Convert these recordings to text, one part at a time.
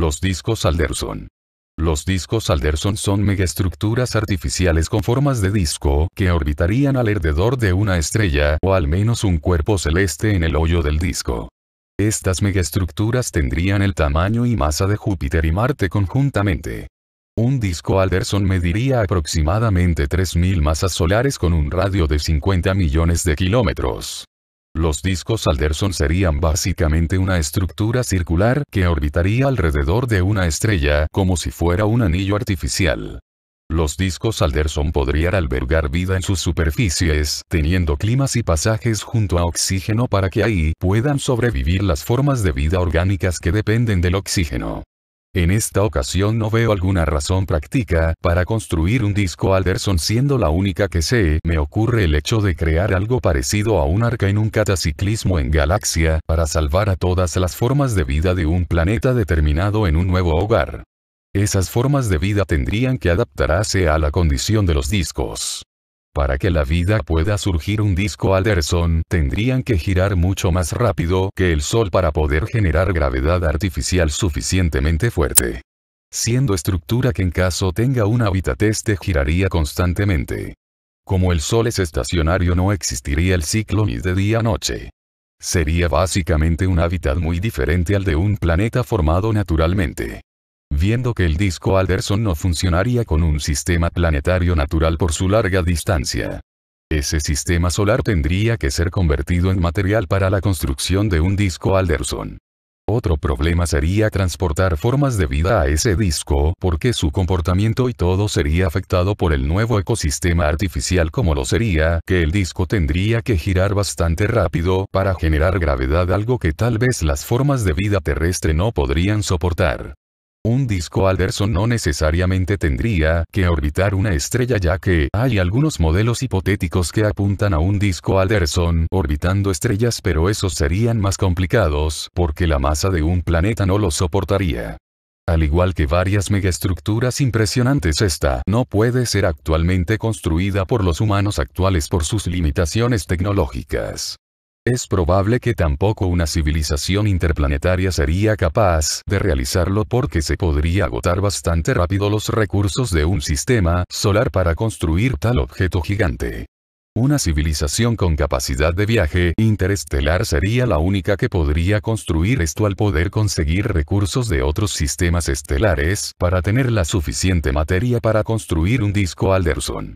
Los discos Alderson. Los discos Alderson son megaestructuras artificiales con formas de disco que orbitarían alrededor de una estrella o al menos un cuerpo celeste en el hoyo del disco. Estas megaestructuras tendrían el tamaño y masa de Júpiter y Marte conjuntamente. Un disco Alderson mediría aproximadamente 3.000 masas solares con un radio de 50 millones de kilómetros. Los discos Alderson serían básicamente una estructura circular que orbitaría alrededor de una estrella como si fuera un anillo artificial. Los discos Alderson podrían albergar vida en sus superficies, teniendo climas y pasajes junto a oxígeno para que ahí puedan sobrevivir las formas de vida orgánicas que dependen del oxígeno. En esta ocasión no veo alguna razón práctica para construir un disco Alderson siendo la única que sé. me ocurre el hecho de crear algo parecido a un arca en un cataciclismo en galaxia para salvar a todas las formas de vida de un planeta determinado en un nuevo hogar. Esas formas de vida tendrían que adaptarse a la condición de los discos. Para que la vida pueda surgir un disco Alderson tendrían que girar mucho más rápido que el Sol para poder generar gravedad artificial suficientemente fuerte. Siendo estructura que en caso tenga un hábitat este giraría constantemente. Como el Sol es estacionario no existiría el ciclo ni de día-noche. a Sería básicamente un hábitat muy diferente al de un planeta formado naturalmente viendo que el disco Alderson no funcionaría con un sistema planetario natural por su larga distancia. Ese sistema solar tendría que ser convertido en material para la construcción de un disco Alderson. Otro problema sería transportar formas de vida a ese disco porque su comportamiento y todo sería afectado por el nuevo ecosistema artificial como lo sería que el disco tendría que girar bastante rápido para generar gravedad algo que tal vez las formas de vida terrestre no podrían soportar. Un disco Alderson no necesariamente tendría que orbitar una estrella ya que hay algunos modelos hipotéticos que apuntan a un disco Alderson orbitando estrellas pero esos serían más complicados porque la masa de un planeta no lo soportaría. Al igual que varias megaestructuras impresionantes esta no puede ser actualmente construida por los humanos actuales por sus limitaciones tecnológicas es probable que tampoco una civilización interplanetaria sería capaz de realizarlo porque se podría agotar bastante rápido los recursos de un sistema solar para construir tal objeto gigante. Una civilización con capacidad de viaje interestelar sería la única que podría construir esto al poder conseguir recursos de otros sistemas estelares para tener la suficiente materia para construir un disco Alderson.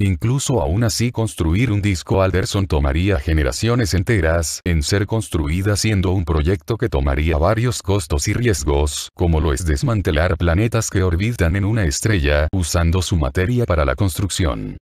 Incluso aún así construir un disco Alderson tomaría generaciones enteras en ser construida siendo un proyecto que tomaría varios costos y riesgos, como lo es desmantelar planetas que orbitan en una estrella usando su materia para la construcción.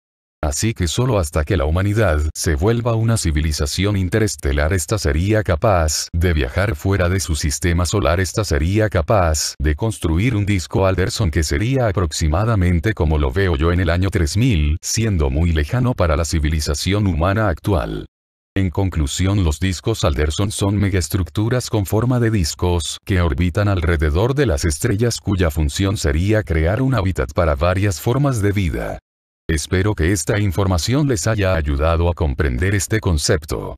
Así que solo hasta que la humanidad se vuelva una civilización interestelar esta sería capaz de viajar fuera de su sistema solar esta sería capaz de construir un disco Alderson que sería aproximadamente como lo veo yo en el año 3000, siendo muy lejano para la civilización humana actual. En conclusión los discos Alderson son megaestructuras con forma de discos que orbitan alrededor de las estrellas cuya función sería crear un hábitat para varias formas de vida. Espero que esta información les haya ayudado a comprender este concepto.